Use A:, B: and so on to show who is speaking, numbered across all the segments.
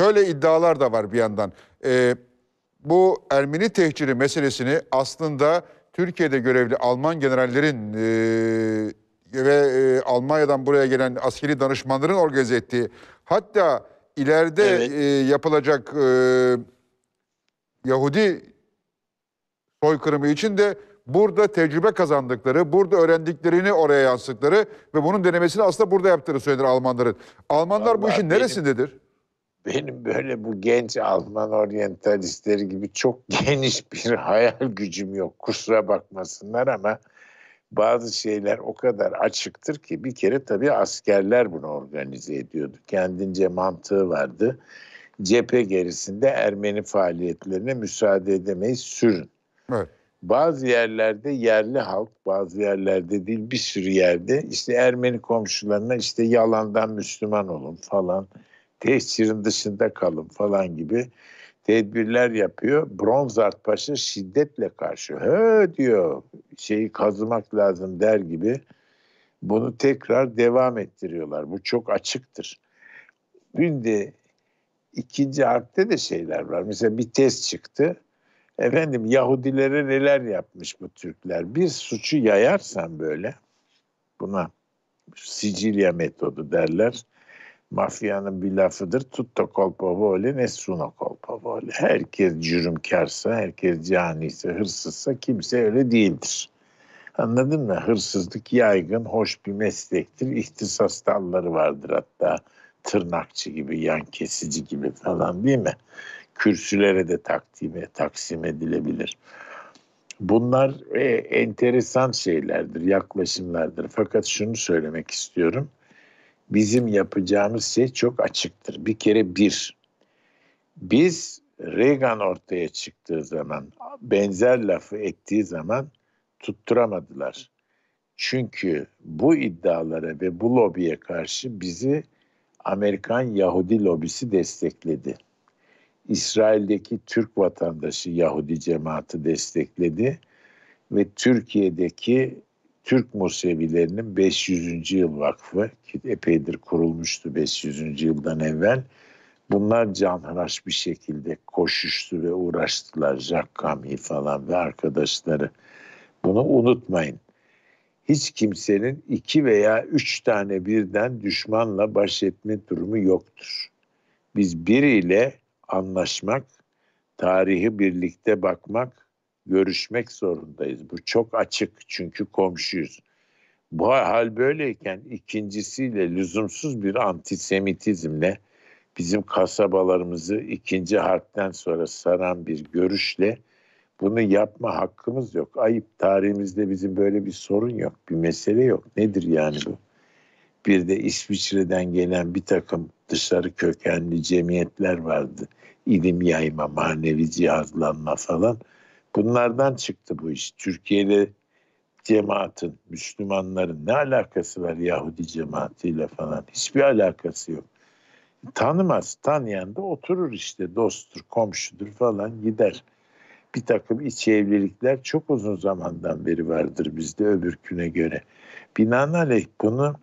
A: şöyle iddialar da var bir yandan. E, bu Ermeni tehciri meselesini aslında Türkiye'de görevli Alman generallerin e, ve e, Almanya'dan buraya gelen askeri danışmanların organize ettiği hatta ileride evet. e, yapılacak e, Yahudi soykırımı için de burada tecrübe kazandıkları, burada öğrendiklerini oraya yansıttıkları ve bunun denemesini aslında burada yaptığını söylenir Almanların. Almanlar Vallahi bu işin neresindedir? benim böyle bu genç Alman oryantalistleri gibi çok geniş bir hayal gücüm yok. Kusura bakmasınlar ama bazı şeyler o kadar açıktır ki bir kere tabii askerler bunu organize ediyordu. Kendince mantığı vardı. Cephe gerisinde Ermeni faaliyetlerine müsaade edemeyiz sürün. Evet. Bazı yerlerde yerli halk, bazı yerlerde değil bir sürü yerde işte Ermeni komşularına işte yalandan Müslüman olun falan tesirin dışında kalın falan gibi tedbirler yapıyor. Bronzart Paşa şiddetle karşı. He diyor şeyi kazımak lazım der gibi bunu tekrar devam ettiriyorlar. Bu çok açıktır. de ikinci harpte de şeyler var. Mesela bir test çıktı. Efendim Yahudilere neler yapmış bu Türkler? Bir suçu yayarsan böyle buna Sicilya metodu derler mafyanın bir lafıdır. Tutto colpa vuole nessuno colpa vuole. Herkes cürümkarsa, herkes caniyse, hırsızsa kimse öyle değildir. Anladın mı? Hırsızlık yaygın, hoş bir meslektir. İhtisas dalları vardır hatta. Tırnakçı gibi, yan kesici gibi falan değil mi? Kürsülere de takdime, taksim edilebilir. Bunlar e, enteresan şeylerdir, yaklaşımlardır. Fakat şunu söylemek istiyorum bizim yapacağımız şey çok açıktır. Bir kere bir, biz Reagan ortaya çıktığı zaman, benzer lafı ettiği zaman tutturamadılar. Çünkü bu iddialara ve bu lobiye karşı bizi Amerikan Yahudi lobisi destekledi. İsrail'deki Türk vatandaşı Yahudi cemaati destekledi ve Türkiye'deki Türk Musevilerinin 500. Yıl Vakfı ki epeydir kurulmuştu 500. yıldan evvel. Bunlar canhıraş bir şekilde koşuştu ve uğraştılar. Jacques Camus falan ve arkadaşları. Bunu unutmayın. Hiç kimsenin iki veya üç tane birden düşmanla baş etme durumu yoktur. Biz biriyle anlaşmak, tarihi birlikte bakmak görüşmek zorundayız. Bu çok açık çünkü komşuyuz. Bu hal böyleyken ikincisiyle lüzumsuz bir antisemitizmle bizim kasabalarımızı ikinci harpten sonra saran bir görüşle bunu yapma hakkımız yok. Ayıp tarihimizde bizim böyle bir sorun yok, bir mesele yok. Nedir yani bu? Bir de İsviçre'den gelen bir takım dışarı kökenli cemiyetler vardı. İlim yayma, manevi cihazlanma falan. Bunlardan çıktı bu iş. Türkiye'de cemaatin, Müslümanların ne alakası var Yahudi cemaatiyle falan? Hiçbir alakası yok. Tanımaz. Tanıyan da oturur işte dosttur, komşudur falan gider. Bir takım iç evlilikler çok uzun zamandan beri vardır bizde öbürküne göre. Binaenaleyh bunu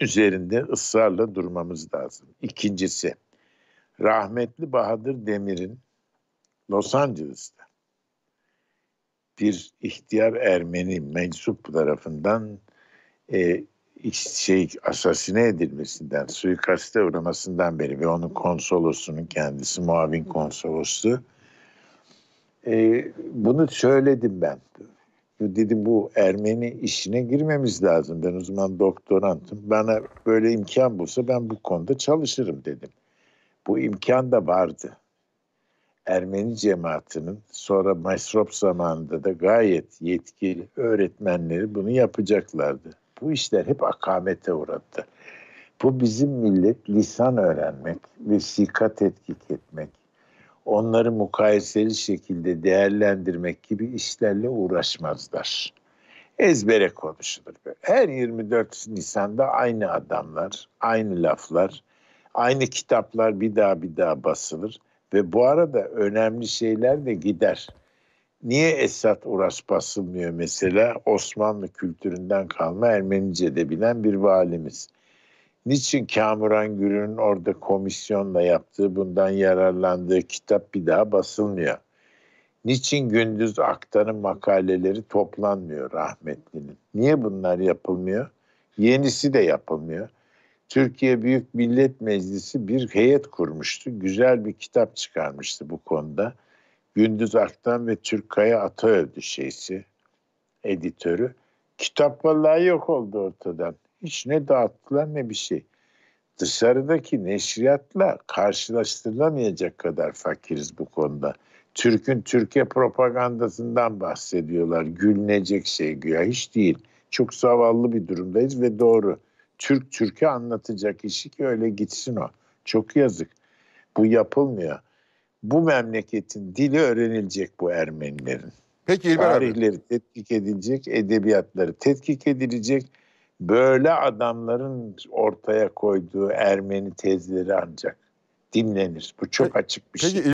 A: üzerinde ısrarla durmamız lazım. İkincisi, rahmetli Bahadır Demir'in Los Angeles'ta bir ihtiyar Ermeni mensup tarafından e, şey asasine edilmesinden, suikaste uğramasından beri ve onun konsolosunun kendisi muavin konsolosu. E, bunu söyledim ben. Dedim bu Ermeni işine girmemiz lazım. Ben uzman doktorantım. Bana böyle imkan bulsa ben bu konuda çalışırım dedim. Bu imkan da vardı. Ermeni cemaatinin sonra Maesrop zamanında da gayet yetkili öğretmenleri bunu yapacaklardı. Bu işler hep akamete uğradı. Bu bizim millet lisan öğrenmek, ve vesika tetkik etmek, onları mukayeseli şekilde değerlendirmek gibi işlerle uğraşmazlar. Ezbere konuşulur. Her 24 Nisan'da aynı adamlar, aynı laflar, aynı kitaplar bir daha bir daha basılır. Ve bu arada önemli şeyler de gider. Niye Esat Uras basılmıyor mesela? Osmanlı kültüründen kalma de bilen bir valimiz. Niçin Kamuran Gür'ün orada komisyonla yaptığı, bundan yararlandığı kitap bir daha basılmıyor? Niçin Gündüz Aktar'ın makaleleri toplanmıyor rahmetlinin? Niye bunlar yapılmıyor? Yenisi de yapılmıyor. Türkiye Büyük Millet Meclisi bir heyet kurmuştu. Güzel bir kitap çıkarmıştı bu konuda. Gündüz Aktan ve Türkaya Ataöldü şeysi, editörü. Kitap vallahi yok oldu ortadan. Hiç ne dağıttılar ne bir şey. Dışarıdaki neşriyatla karşılaştırılamayacak kadar fakiriz bu konuda. Türk'ün Türkiye propagandasından bahsediyorlar. Gülünecek şey güya hiç değil. Çok zavallı bir durumdayız ve doğru. Türk Türk'ü anlatacak işi ki öyle gitsin o. Çok yazık. Bu yapılmıyor. Bu memleketin dili öğrenilecek bu Ermenilerin. Peki İlber Tarihleri abi. tetkik edilecek, edebiyatları tetkik edilecek. Böyle adamların ortaya koyduğu Ermeni tezleri ancak dinlenir. Bu çok Peki, açık bir şey.